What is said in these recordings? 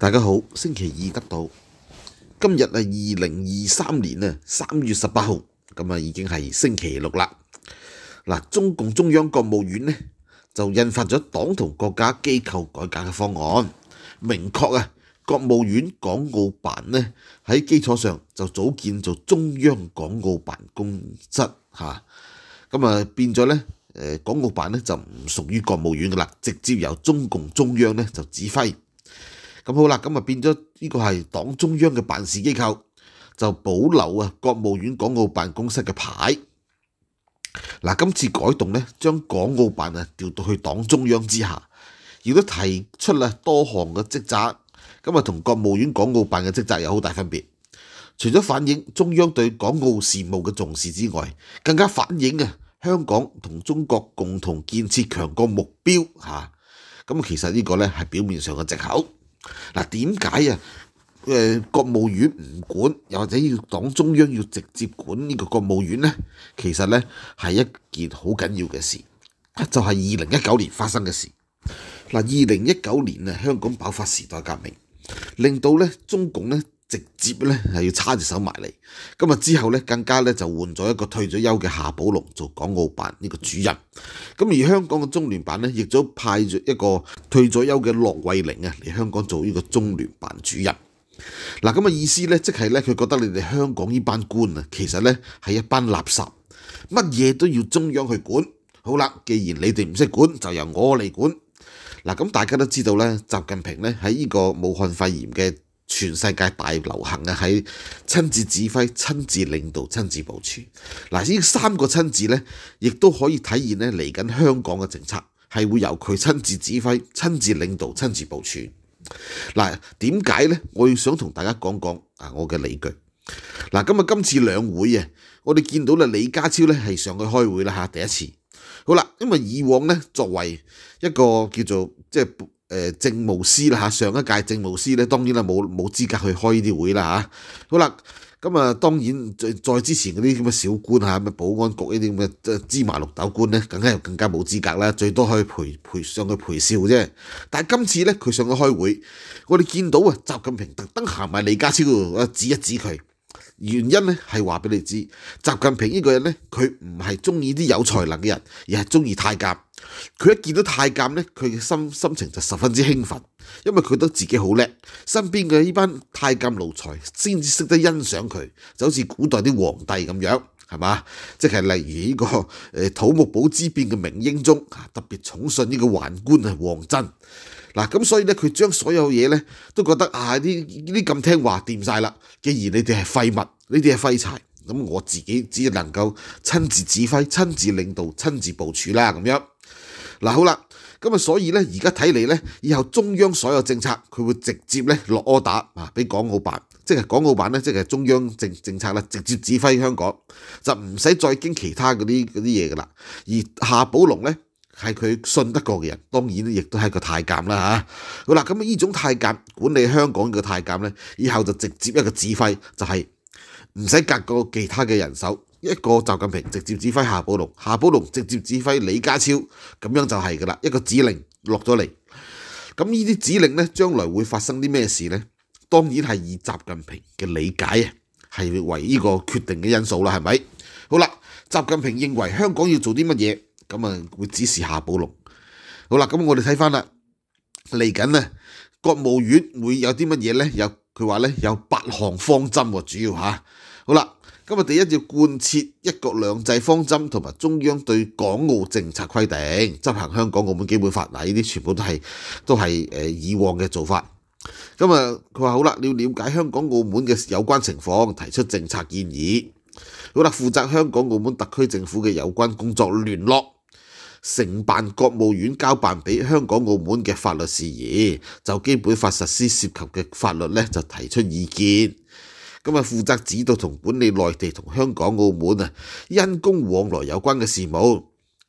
大家好，星期二得到今日系二零二三年啊三月十八号，咁啊已经系星期六啦。嗱，中共中央国务院呢就印发咗党同国家机构改革嘅方案，明确啊，国务院港澳办呢喺基础上就组建做中央港澳办公室吓，咁啊变咗呢。诶，港澳办咧就唔属于国务院噶啦，直接由中共中央咧就指挥。咁好啦，咁啊變咗呢個係黨中央嘅辦事機構，就保留啊國務院港澳辦公室嘅牌。嗱，今次改動咧，將港澳辦啊調到去黨中央之下，亦都提出啦多項嘅職責，咁啊同國務院港澳辦嘅職責有好大分別。除咗反映中央對港澳事務嘅重視之外，更加反映啊香港同中國共同建設強國目標嚇。咁其實呢個咧係表面上嘅藉口。嗱，点解啊？诶，国务院唔管，又或者要党中央要直接管呢个国务院咧？其实咧系一件好紧要嘅事，就系二零一九年发生嘅事。嗱，二零一九年啊，香港爆发时代革命，令到咧中共咧。直接咧係要叉住手埋嚟，咁啊之後咧更加咧就換咗一個退咗休嘅夏寶龍做港澳辦呢個主任，咁而香港嘅中聯辦咧亦都派咗一個退咗休嘅樂慧玲啊嚟香港做呢個中聯辦主任。嗱咁嘅意思咧，即係咧佢覺得你哋香港呢班官啊，其實咧係一班垃圾，乜嘢都要中央去管。好啦，既然你哋唔識管，就由我嚟管。嗱咁大家都知道咧，習近平咧喺呢個武漢肺炎嘅。全世界大流行嘅喺，親自指揮、親自領導、親自部署。嗱，呢三個親自呢，亦都可以體現咧嚟緊香港嘅政策係會由佢親自指揮、親自領導、親自部署。嗱，點解呢？我要想同大家講講啊，我嘅理據。嗱，今日今次兩會啊，我哋見到咧李家超呢係上去開會啦嚇，第一次。好啦，因為以往呢，作為一個叫做即係。誒政務司啦上一屆政務司咧當然啦冇冇資格去開呢啲會啦好啦，咁啊當然再之前嗰啲咁嘅小官嚇，咩保安局呢啲咁嘅芝麻綠豆官咧，梗係更加冇資格啦，最多以陪陪上佢陪笑啫。但係今次咧，佢上咗開會，我哋見到啊，習近平特登行埋李家超度啊，指一指佢。原因咧係話俾你知，習近平呢個人咧，佢唔係中意啲有才能嘅人，而係中意太監。佢一見到太監咧，佢心心情就十分之興奮，因為佢覺得自己好叻，身邊嘅呢班太監奴才先至識得欣賞佢，就好似古代啲皇帝咁樣。係嘛？即係例如呢個 誒土木堡之變嘅明英宗啊，特別寵信呢個宦官啊王真。嗱咁所以咧，佢將所有嘢咧都覺得啊，呢啲咁聽話掂晒啦。既然你哋係廢物，呢啲係廢柴，咁我自己只能夠親自指揮、親自領導、親自部署啦咁樣。嗱好啦，咁啊，所以咧，而家睇嚟咧，以後中央所有政策佢會直接咧落柯打啊，俾港澳辦。即係港澳版咧，即係中央政政策咧，直接指揮香港，就唔使再經其他嗰啲嗰啲嘢噶啦。而夏寶龍咧，係佢信得過嘅人，當然咧，亦都係一個太監啦嚇。好啦，咁呢種太監管理香港嘅太監咧，以後就直接一個指揮，就係唔使隔個其他嘅人手，一個習近平直接指揮夏寶龍，夏寶龍直接指揮李家超，咁樣就係噶啦，一個指令落咗嚟。咁呢啲指令咧，將來會發生啲咩事咧？當然係以習近平嘅理解啊，係為呢個決定嘅因素啦，係咪？好啦，習近平認為香港要做啲乜嘢，咁啊會指示夏寶龍。好啦，咁我哋睇翻啦，嚟緊啊，國務院會有啲乜嘢咧？有佢話咧，有八項方針喎，主要嚇。好啦，今日第一要貫徹一國兩制方針同埋中央對港澳政策規定，執行香港、澳門基本法。嗱，呢啲全部都係都係誒以往嘅做法。咁啊，佢话好啦，要了解香港澳门嘅有关情况，提出政策建议。好啦，负责香港澳门特区政府嘅有关工作联络，承办国务院交办俾香港澳门嘅法律事宜，就基本法实施涉及嘅法律咧，就提出意见。咁啊，负责指导同管理内地同香港澳门啊，因公往来有关嘅事务。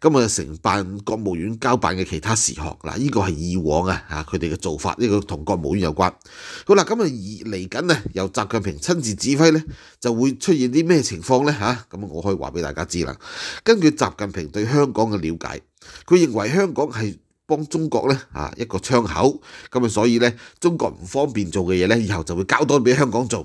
今日承辦國務院交辦嘅其他事項嗱，依個係以往啊，嚇佢哋嘅做法，呢個同國務院有關。好啦，咁啊，而嚟緊咧，由習近平親自指揮咧，就會出現啲咩情況咧嚇？咁我可以話俾大家知啦。根據習近平對香港嘅了解，佢認為香港係幫中國呢一個窗口，咁啊所以呢，中國唔方便做嘅嘢呢，以後就會交多俾香港做。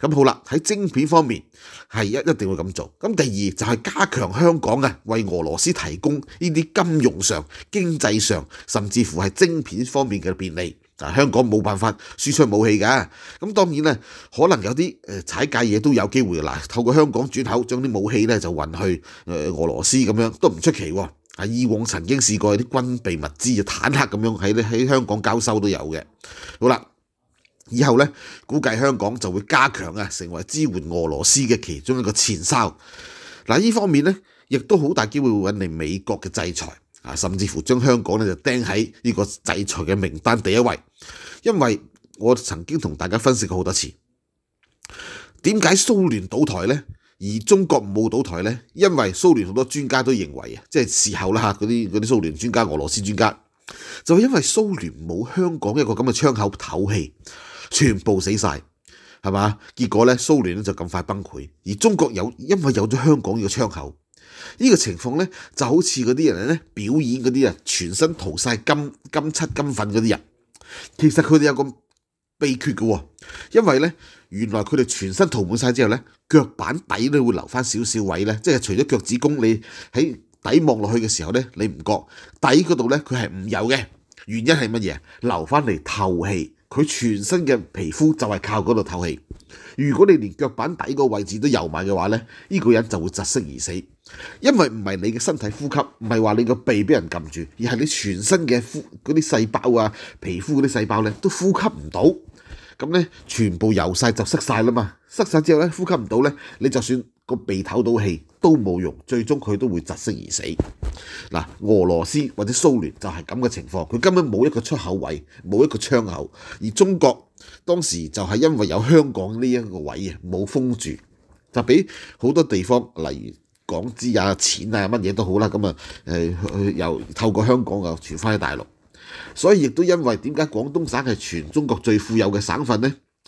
咁好啦，喺晶片方面係一一定會咁做。咁第二就係加強香港啊，為俄羅斯提供呢啲金融上、經濟上，甚至乎係晶片方面嘅便利。嗱，香港冇辦法輸出武器㗎。咁當然啊，可能有啲踩界嘢都有機會嗱，透過香港轉口將啲武器咧就運去俄羅斯咁樣都唔出奇喎。啊，以往曾經試過啲軍備物資啊，坦克咁樣喺喺香港交收都有嘅。好啦。以后咧，估计香港就会加强啊，成为支援俄罗斯嘅其中一个前哨。嗱，呢方面咧，亦都好大机会搵嚟美国嘅制裁啊，甚至乎将香港咧就掟喺呢个制裁嘅名单第一位。因为我曾经同大家分析过好多次，点解苏联倒台呢？而中国冇倒台呢？因为苏联好多专家都认为啊，即系事后啦吓，嗰啲嗰啲苏联专家、俄罗斯专家，就因为苏联冇香港一个咁嘅窗口透气。全部死晒，系嘛？结果咧，苏联咧就咁快崩溃，而中国有因为有咗香港呢个窗口，呢个情况咧就好似嗰啲人咧表演嗰啲啊，全身涂晒金金漆金粉嗰啲人，其实佢哋有个秘诀嘅，因为咧原来佢哋全身涂满晒之后咧，脚板底咧会留翻少少位咧，即系除咗脚趾公，你喺底望落去嘅时候咧，你唔觉底嗰度咧佢系唔有嘅，原因系乜嘢？留翻嚟透气。佢全身嘅皮膚就係靠嗰度透氣。如果你連腳板底個位置都油埋嘅話咧，呢個人就會窒息而死。因為唔係你嘅身體呼吸，唔係話你個鼻俾人撳住，而係你全身嘅呼嗰啲細胞啊皮膚嗰啲細胞咧都呼吸唔到。咁咧全部油晒就塞晒啦嘛，塞晒之後咧呼吸唔到咧，你就算。個鼻唞到氣都冇用，最終佢都會窒息而死。嗱，俄羅斯或者蘇聯就係咁嘅情況，佢根本冇一個出口位，冇一個窗口。而中國當時就係因為有香港呢一個位啊，冇封住，就俾好多地方，例如港資啊、錢啊、乜嘢都好啦，咁啊又透過香港又傳翻去大陸。所以亦都因為點解廣東省係全中國最富有嘅省份呢？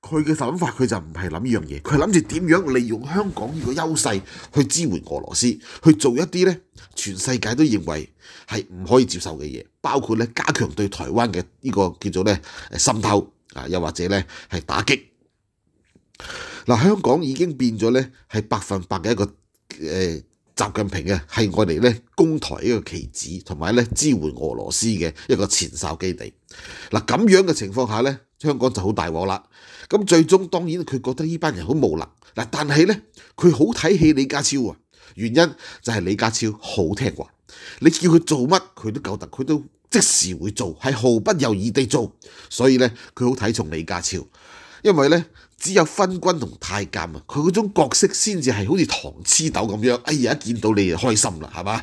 佢嘅谂法，佢就唔系谂呢样嘢，佢谂住点样利用香港呢个优势去支援俄罗斯，去做一啲咧全世界都认为系唔可以接受嘅嘢，包括咧加强对台湾嘅呢个叫做咧渗透啊，又或者咧系打击。嗱，香港已经变咗咧，系百分百嘅一个诶，习近平嘅系我哋咧攻台一个棋子，同埋咧支援俄罗斯嘅一个前哨基地。嗱咁样嘅情况下咧。香港就好大鑊啦，咁最終當然佢覺得呢班人好無能嗱，但係呢，佢好睇起李家超啊，原因就係李家超好聽話，你叫佢做乜佢都夠得，佢都即時會做，係毫不猶豫地做，所以呢，佢好睇重李家超，因為呢。只有昏君同太監啊，佢嗰種角色先至係好似糖黐豆咁樣，哎呀一見到你就開心啦，係嘛？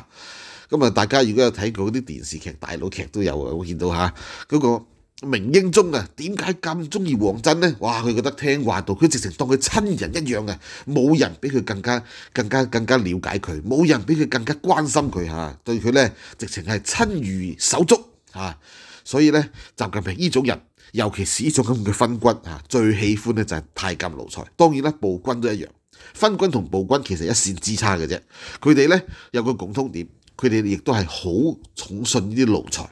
咁啊大家如果有睇過嗰啲電視劇、大佬劇都有啊，我見到嚇嗰個。明英宗啊，點解咁中意王振呢？哇！佢覺得聽話到，佢直情當佢親人一樣啊！冇人比佢更加、更加、更加了解佢，冇人比佢更加關心佢吓，對佢咧直情係親如手足吓。所以咧，習近平呢種人，尤其是呢种咁嘅分军啊，最喜歡咧就係太監奴才。當然啦，暴君都一樣。分军同暴君其實一線之差嘅啫。佢哋咧有個共通點，佢哋亦都係好寵信呢啲奴才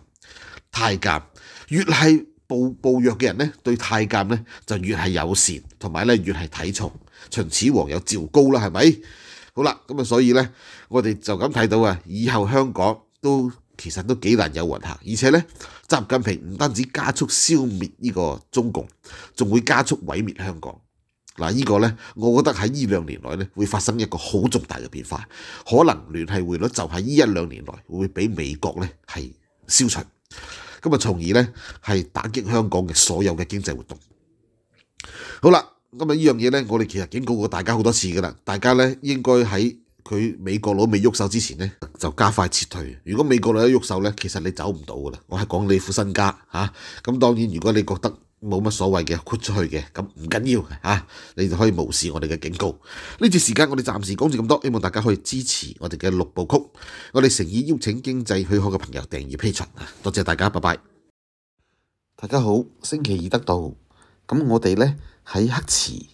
太監。越係暴暴弱嘅人咧，對太監咧就越係友善，同埋咧越係睇重秦始皇有趙高啦，係咪好啦？咁啊，所以咧我哋就咁睇到啊，以後香港都其實都幾難有運行，而且咧，習近平唔單止加速消滅呢個中共，仲會加速毀滅香港嗱。依個咧，我覺得喺依兩年內咧會發生一個好重大嘅變化，可能聯係匯率就喺依一兩年內會俾美國咧係消除。咁啊，從而呢係打擊香港嘅所有嘅經濟活動。好啦，咁啊，呢樣嘢呢，我哋其實警告過大家好多次噶啦，大家呢應該喺佢美國佬未喐手之前呢，就加快撤退。如果美國佬一喐手呢，其實你走唔到噶啦。我係講你副身家嚇。咁當然，如果你覺得，冇乜所谓嘅豁出去嘅，咁唔紧要吓，你就可以无视我哋嘅警告。呢段时间我哋暂时讲住咁多，希望大家可以支持我哋嘅六部曲。我哋诚意邀请经济爱可嘅朋友订阅、批存啊！多谢大家，拜拜。大家好，星期二得到咁我哋咧喺黑池。